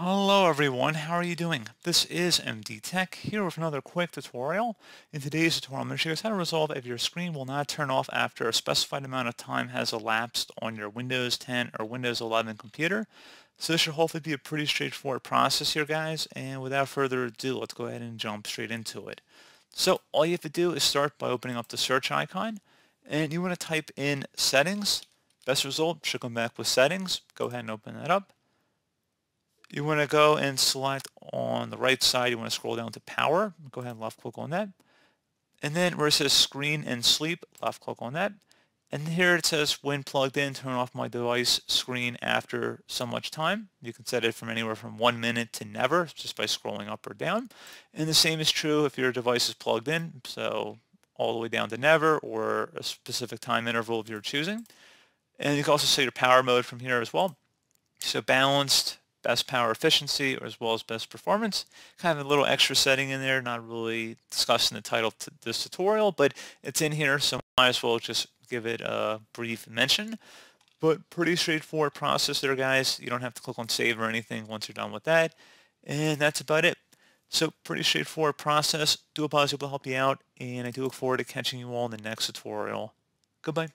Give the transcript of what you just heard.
Hello everyone, how are you doing? This is MD Tech here with another quick tutorial. In today's tutorial, I'm going to show you how to resolve if your screen will not turn off after a specified amount of time has elapsed on your Windows 10 or Windows 11 computer. So this should hopefully be a pretty straightforward process here guys, and without further ado, let's go ahead and jump straight into it. So all you have to do is start by opening up the search icon, and you want to type in settings. Best result should come back with settings. Go ahead and open that up. You want to go and select on the right side, you want to scroll down to power. Go ahead and left click on that. And then where it says screen and sleep, left click on that. And here it says when plugged in, turn off my device screen after so much time. You can set it from anywhere from one minute to never just by scrolling up or down. And the same is true if your device is plugged in, so all the way down to never or a specific time interval of your choosing. And you can also set your power mode from here as well. So balanced, best power efficiency as well as best performance. Kind of a little extra setting in there, not really discussed in the title to this tutorial, but it's in here, so might as well just give it a brief mention. But pretty straightforward process there, guys. You don't have to click on save or anything once you're done with that. And that's about it. So pretty straightforward process. Do positive will help you out, and I do look forward to catching you all in the next tutorial. Goodbye.